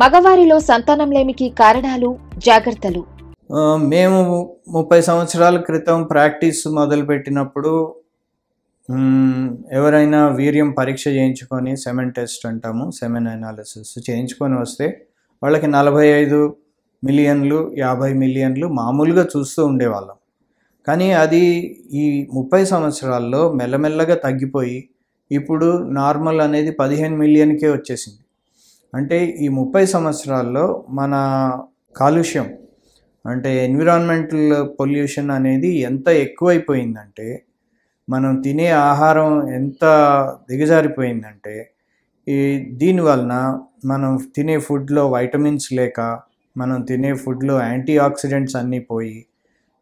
మగవారిలో సంతానంలేమికి కారణాలు జాగ్రత్తలు మేము ముప్పై సంవత్సరాల క్రితం ప్రాక్టీస్ మొదలుపెట్టినప్పుడు ఎవరైనా వీర్యం పరీక్ష చేయించుకొని సెమెన్ టెస్ట్ అంటాము సెమెన్ అనాలిసిస్ చేయించుకొని వస్తే వాళ్ళకి నలభై ఐదు మిలియన్లు యాభై మిలియన్లు మామూలుగా చూస్తూ ఉండేవాళ్ళం కానీ అది ఈ ముప్పై సంవత్సరాల్లో మెల్లమెల్లగా తగ్గిపోయి ఇప్పుడు నార్మల్ అనేది పదిహేను మిలియన్కే వచ్చేసింది అంటే ఈ ముప్పై సంవత్సరాల్లో మన కాలుష్యం అంటే ఎన్విరాన్మెంటల్ పొల్యూషన్ అనేది ఎంత ఎక్కువైపోయిందంటే మనం తినే ఆహారం ఎంత దిగజారిపోయిందంటే ఈ దీనివలన మనం తినే ఫుడ్లో వైటమిన్స్ లేక మనం తినే ఫుడ్లో యాంటీ ఆక్సిడెంట్స్ అన్నీ పోయి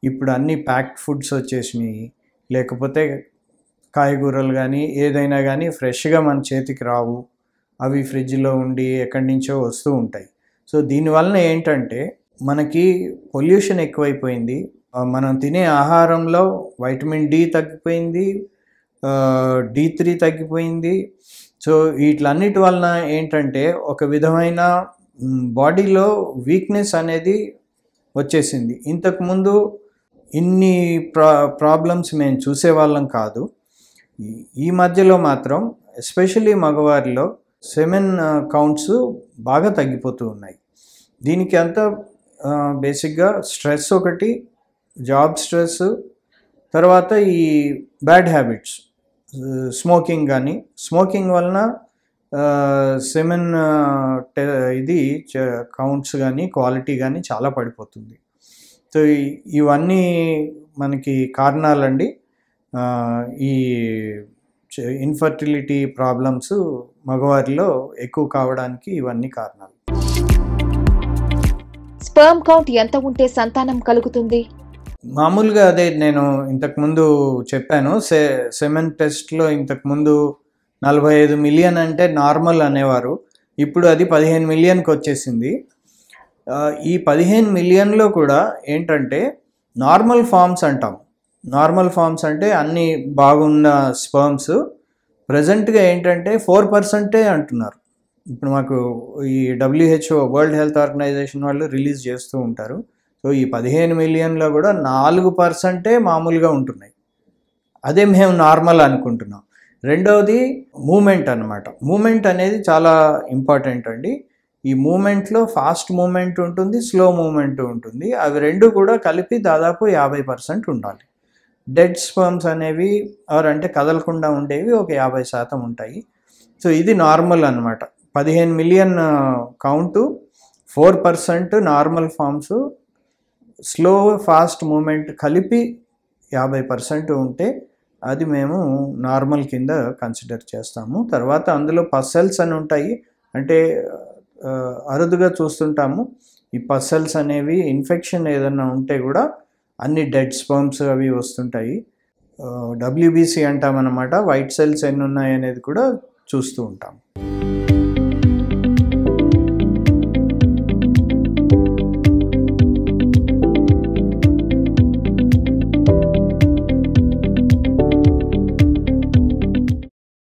ఇప్పుడు అన్ని ప్యాక్డ్ ఫుడ్స్ వచ్చేసినాయి లేకపోతే కాయగూరలు కానీ ఏదైనా కానీ ఫ్రెష్గా మన చేతికి రావు అవి ఫ్రిడ్జ్లో ఉండి ఎక్కడి నుంచో వస్తూ ఉంటాయి సో దీనివలన ఏంటంటే మనకి పొల్యూషన్ ఎక్కువైపోయింది మనం తినే ఆహారంలో వైటమిన్ డి తగ్గిపోయింది డి త్రీ తగ్గిపోయింది సో వీటిలన్నిటి వలన ఏంటంటే ఒక విధమైన బాడీలో వీక్నెస్ అనేది వచ్చేసింది ఇంతకుముందు ఇన్ని ప్రా ప్రాబ్లమ్స్ మేము చూసేవాళ్ళం కాదు ఈ మధ్యలో మాత్రం ఎస్పెషలీ మగవారిలో సెమెన్ కౌంట్స్ బాగా తగ్గిపోతూ ఉన్నాయి దీనికి అంతా బేసిక్గా స్ట్రెస్ ఒకటి జాబ్ స్ట్రెస్ తర్వాత ఈ బ్యాడ్ హ్యాబిట్స్ స్మోకింగ్ కానీ స్మోకింగ్ వలన సెమెన్ ఇది కౌంట్స్ కానీ క్వాలిటీ కానీ చాలా పడిపోతుంది సో ఇవన్నీ మనకి కారణాలండి ఈ ఇన్ఫర్టిలిటీ ప్రాబ్లమ్స్ మగవారిలో ఎక్కువ కావడానికి ఇవన్నీ కారణాలు స్పర్మ్ కౌంట్ ఎంత ఉంటే సంతానం కలుగుతుంది మామూలుగా అదే నేను ఇంతకుముందు చెప్పాను సె సెమెన్ టెస్ట్లో ఇంతకుముందు నలభై ఐదు మిలియన్ అంటే నార్మల్ అనేవారు ఇప్పుడు అది పదిహేను మిలియన్కి వచ్చేసింది ఈ పదిహేను మిలియన్లో కూడా ఏంటంటే నార్మల్ ఫామ్స్ అంటాం నార్మల్ ఫామ్స్ అంటే అన్ని బాగున్న స్పర్మ్స్ ప్రజెంట్గా ఏంటంటే ఫోర్ పర్సెంటే అంటున్నారు ఇప్పుడు మాకు ఈ డబ్ల్యూహెచ్ఓ వరల్డ్ హెల్త్ ఆర్గనైజేషన్ వాళ్ళు రిలీజ్ చేస్తూ ఉంటారు సో ఈ పదిహేను మిలియన్లో కూడా నాలుగు పర్సెంటే మామూలుగా ఉంటున్నాయి అదే మేము నార్మల్ అనుకుంటున్నాం రెండవది మూమెంట్ అనమాట మూమెంట్ అనేది చాలా ఇంపార్టెంట్ అండి ఈ మూమెంట్లో ఫాస్ట్ మూమెంట్ ఉంటుంది స్లో మూమెంట్ ఉంటుంది అవి రెండు కూడా కలిపి దాదాపు యాభై పర్సెంట్ ఉండాలి డెడ్ స్పర్మ్స్ అనేవి ఆర్ అంటే కదలకుండా ఉండేవి ఒక యాభై శాతం ఉంటాయి సో ఇది నార్మల్ అనమాట పదిహేను million count four percent normal forms slow fast movement కలిపి యాభై పర్సెంట్ ఉంటే అది మేము నార్మల్ కింద కన్సిడర్ చేస్తాము తర్వాత అందులో పసల్స్ అని ఉంటాయి అంటే అరుదుగా చూస్తుంటాము ఈ పసల్స్ అనేవి ఇన్ఫెక్షన్ ఏదన్నా ఉంటే కూడా అన్ని డెడ్ స్పర్మ్స్ అవి వస్తుంటాయి డబ్ల్యూబీసీ అంటామన్నమాట వైట్ సెల్స్ ఎన్ని ఉన్నాయి అనేది కూడా చూస్తూ ఉంటాం